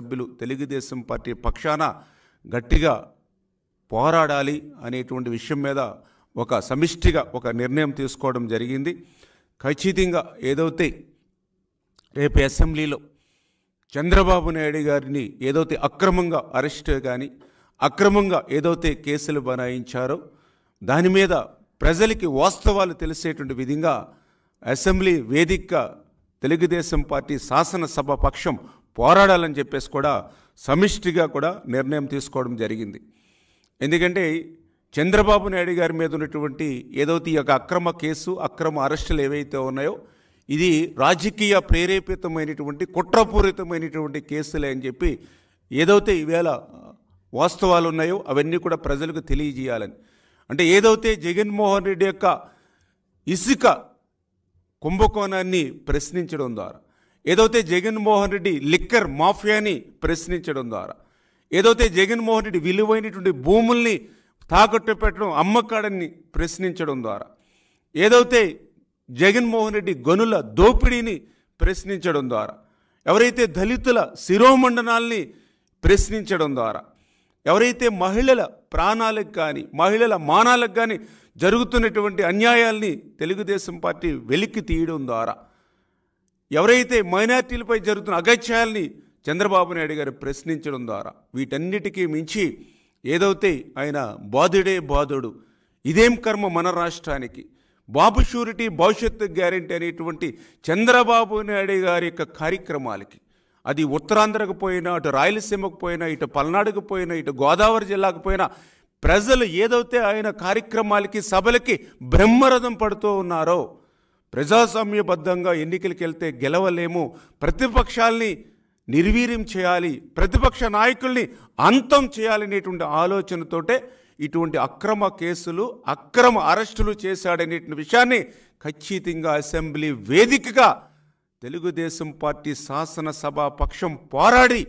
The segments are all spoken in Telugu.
సభ్యులు తెలుగుదేశం పార్టీ పక్షాన గట్టిగా పోరాడాలి అనేటువంటి విషయం మీద ఒక సమిష్టిగా ఒక నిర్ణయం తీసుకోవడం జరిగింది ఖచ్చితంగా ఏదైతే రేపు అసెంబ్లీలో చంద్రబాబు నాయుడు గారిని ఏదైతే అక్రమంగా అరెస్ట్ కానీ అక్రమంగా ఏదైతే కేసులు బనాయించారో దాని మీద ప్రజలకి వాస్తవాలు తెలిసేటువంటి విధంగా అసెంబ్లీ వేదిక తెలుగుదేశం పార్టీ శాసనసభ పక్షం పోరాడాలని చెప్పేసి కూడా సమిష్టిగా కూడా నిర్ణయం తీసుకోవడం జరిగింది ఎందుకంటే చంద్రబాబు నాయుడు గారి మీద ఉన్నటువంటి ఏదో ఈ యొక్క అక్రమ కేసు అక్రమ అరెస్టులు ఏవైతే ఉన్నాయో ఇది రాజకీయ ప్రేరేపితమైనటువంటి కుట్రపూరితమైనటువంటి కేసులే అని చెప్పి ఏదైతే ఈవేళ వాస్తవాలు ఉన్నాయో అవన్నీ కూడా ప్రజలకు తెలియజేయాలని అంటే ఏదైతే జగన్మోహన్ రెడ్డి యొక్క ఇసుక కుంభకోణాన్ని ప్రశ్నించడం ద్వారా ఏదైతే జగన్మోహన్ రెడ్డి లిక్కర్ మాఫియాని ప్రశ్నించడం ద్వారా ఏదైతే జగన్మోహన్ రెడ్డి విలువైనటువంటి భూముల్ని తాకట్టు పెట్టడం అమ్మకాడని ప్రశ్నించడం ద్వారా ఏదైతే జగన్మోహన్ రెడ్డి గనుల దోపిడీని ప్రశ్నించడం ద్వారా ఎవరైతే దళితుల శిరోమండనాల్ని ప్రశ్నించడం ద్వారా ఎవరైతే మహిళల ప్రాణాలకు కానీ మహిళల మానాలకు కానీ జరుగుతున్నటువంటి అన్యాయాల్ని తెలుగుదేశం పార్టీ వెలికి తీయడం ద్వారా ఎవరైతే మైనార్టీలపై జరుగుతున్న అగత్యాల్ని చంద్రబాబు నాయుడు గారు ప్రశ్నించడం ద్వారా వీటన్నిటికీ మించి ఏదైతే ఆయన బాధుడే బాధుడు ఇదేం కర్మ మన రాష్ట్రానికి బాబు షూరిటీ భవిష్యత్తు గ్యారెంటీ అనేటువంటి చంద్రబాబు నాయుడు గారి యొక్క కార్యక్రమాలకి అది ఉత్తరాంధ్రకు పోయినా అటు రాయలసీమకు పోయినా ఇటు పల్నాడుకు పోయినా ఇటు గోదావరి జిల్లాకు పోయినా ప్రజలు ఏదైతే ఆయన కార్యక్రమాలకి సభలకి బ్రహ్మరథం పడుతూ ఉన్నారో ప్రజాస్వామ్యబద్ధంగా ఎన్నికలకు వెళ్తే గెలవలేము ప్రతిపక్షాల్ని నిర్వీర్యం చేయాలి ప్రతిపక్ష నాయకుల్ని అంతం చేయాలనేటువంటి ఆలోచనతోటే ఇటువంటి అక్రమ కేసులు అక్రమ అరెస్టులు చేశాడనేటువంటి విషయాన్ని ఖచ్చితంగా అసెంబ్లీ వేదికగా తెలుగుదేశం పార్టీ శాసనసభ పక్షం పోరాడి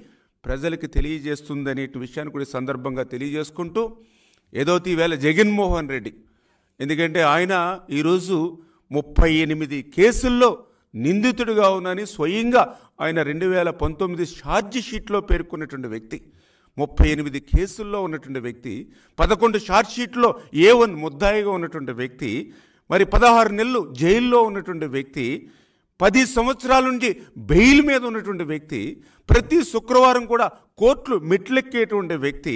ప్రజలకు తెలియజేస్తుందనే విషయాన్ని కూడా సందర్భంగా తెలియజేసుకుంటూ ఏదో తీవేళ జగన్మోహన్ రెడ్డి ఎందుకంటే ఆయన ఈరోజు ముప్పై ఎనిమిది కేసుల్లో నిందితుడిగా ఉన్నాని స్వయంగా ఆయన రెండు వేల పంతొమ్మిది ఛార్జ్ షీట్లో పేర్కొన్నటువంటి వ్యక్తి ముప్పై ఎనిమిది కేసుల్లో ఉన్నటువంటి వ్యక్తి పదకొండు ఛార్జ్ షీట్లో ఏ వన్ ముద్దాయిగా ఉన్నటువంటి వ్యక్తి మరి పదహారు నెలలు జైల్లో ఉన్నటువంటి వ్యక్తి పది సంవత్సరాల నుంచి బెయిల్ మీద ఉన్నటువంటి వ్యక్తి ప్రతి శుక్రవారం కూడా కోర్టులు మెట్లెక్కేటువంటి వ్యక్తి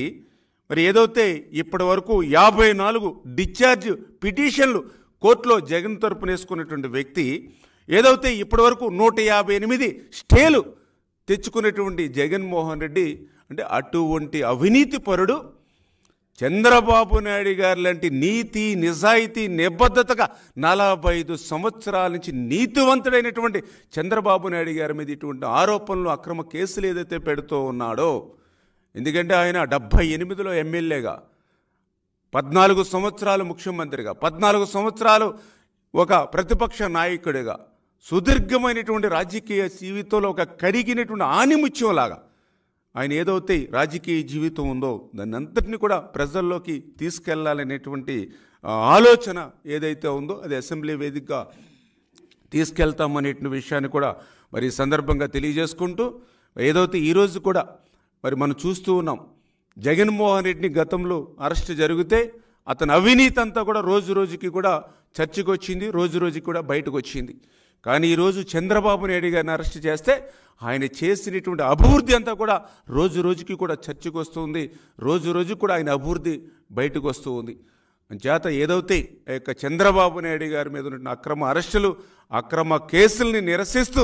మరి ఏదైతే ఇప్పటి వరకు యాభై నాలుగు డిశ్చార్జ్ పిటిషన్లు కోర్టులో జగన్ వేసుకున్నటువంటి వ్యక్తి ఏదైతే ఇప్పటివరకు నూట యాభై ఎనిమిది స్టేలు తెచ్చుకునేటువంటి జగన్మోహన్ రెడ్డి అంటే అటువంటి అవినీతి పరుడు చంద్రబాబు నాయుడు గారు లాంటి నీతి నిజాయితీ నిబద్ధతగా నలభై ఐదు సంవత్సరాల నుంచి నీతివంతుడైనటువంటి చంద్రబాబు నాయుడు గారి మీద ఇటువంటి ఆరోపణలు అక్రమ కేసులు ఏదైతే పెడుతూ ఉన్నాడో ఎందుకంటే ఆయన డెబ్భై ఎనిమిదిలో ఎమ్మెల్యేగా పద్నాలుగు సంవత్సరాలు ముఖ్యమంత్రిగా పద్నాలుగు సంవత్సరాలు ఒక ప్రతిపక్ష నాయకుడిగా సుదీర్ఘమైనటువంటి రాజకీయ జీవితంలో ఒక కరిగినటువంటి ఆనిముత్యంలాగా ఆయన ఏదైతే రాజకీయ జీవితం ఉందో దాన్ని అంతటిని కూడా ప్రజల్లోకి తీసుకెళ్లాలనేటువంటి ఆలోచన ఏదైతే ఉందో అది అసెంబ్లీ వేదికగా తీసుకెళ్తామనేటువంటి విషయాన్ని కూడా మరి సందర్భంగా తెలియజేసుకుంటూ ఏదైతే ఈరోజు కూడా మరి మనం చూస్తూ ఉన్నాం జగన్మోహన్ రెడ్డిని గతంలో అరెస్ట్ జరిగితే అతని అవినీతి అంతా కూడా రోజు రోజుకి కూడా చర్చకు వచ్చింది రోజు రోజుకి కూడా బయటకు వచ్చింది కానీ ఈరోజు చంద్రబాబు నాయుడు గారిని అరెస్ట్ చేస్తే ఆయన చేసినటువంటి అభివృద్ధి అంతా కూడా రోజు రోజుకి కూడా చర్చకు వస్తుంది రోజు రోజు కూడా ఆయన అభివృద్ధి బయటకు వస్తూ ఉంది చేత ఏదైతే ఆ యొక్క చంద్రబాబు నాయుడు గారి మీద ఉన్న అక్రమ అరెస్టులు అక్రమ కేసుల్ని నిరసిస్తూ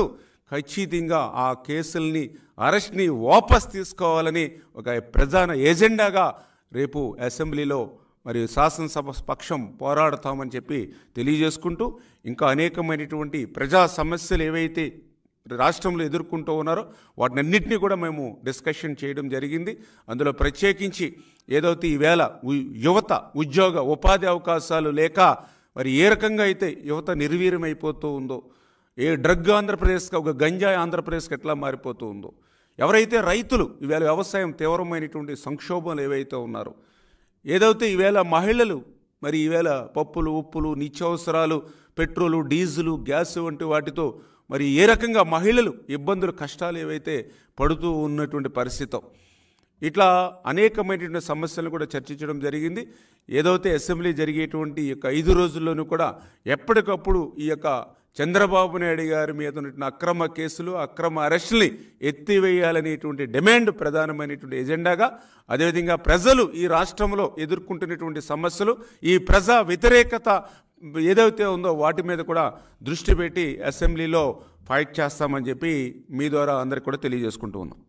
ఖచ్చితంగా ఆ కేసుల్ని అరెస్ట్ని వాపస్ తీసుకోవాలని ఒక ప్రధాన ఎజెండాగా రేపు అసెంబ్లీలో మరియు శాసనసభ పక్షం పోరాడతామని చెప్పి తెలియజేసుకుంటూ ఇంకా అనేకమైనటువంటి ప్రజా సమస్యలు ఏవైతే రాష్ట్రంలో ఎదుర్కొంటూ ఉన్నారో వాటిని అన్నింటినీ కూడా మేము డిస్కషన్ చేయడం జరిగింది అందులో ప్రత్యేకించి ఏదైతే ఈవేళ యువత ఉద్యోగ ఉపాధి అవకాశాలు లేక మరి ఏ రకంగా అయితే యువత నిర్వీర్యమైపోతూ ఉందో ఏ డ్రగ్ ఆంధ్రప్రదేశ్కి ఒక గంజాయి ఆంధ్రప్రదేశ్కి ఎట్లా మారిపోతూ ఉందో ఎవరైతే రైతులు ఈవేళ వ్యవసాయం తీవ్రమైనటువంటి సంక్షోభాలు ఏవైతే ఉన్నారో ఏదైతే ఈవేళ మహిళలు మరి ఈవేళ పప్పులు ఉప్పులు నిత్యావసరాలు పెట్రోలు డీజిలు గ్యాస్ వంటి వాటితో మరి ఏ రకంగా మహిళలు ఇబ్బందులు కష్టాలు ఏవైతే పడుతూ ఉన్నటువంటి పరిస్థితి ఇట్లా అనేకమైనటువంటి సమస్యలను కూడా చర్చించడం జరిగింది ఏదైతే అసెంబ్లీ జరిగేటువంటి ఈ యొక్క ఐదు రోజుల్లోనూ కూడా ఎప్పటికప్పుడు ఈ యొక్క చంద్రబాబు నాయుడు గారి మీద ఉన్నటువంటి అక్రమ కేసులు అక్రమ అరెస్టుల్ని ఎత్తివేయాలనేటువంటి డిమాండ్ ప్రధానమైనటువంటి ఎజెండాగా అదేవిధంగా ప్రజలు ఈ రాష్ట్రంలో ఎదుర్కొంటున్నటువంటి సమస్యలు ఈ ప్రజా వ్యతిరేకత ఏదైతే ఉందో వాటి మీద కూడా దృష్టి పెట్టి అసెంబ్లీలో ఫైట్ చేస్తామని చెప్పి మీ ద్వారా అందరికి కూడా తెలియజేసుకుంటూ ఉన్నాం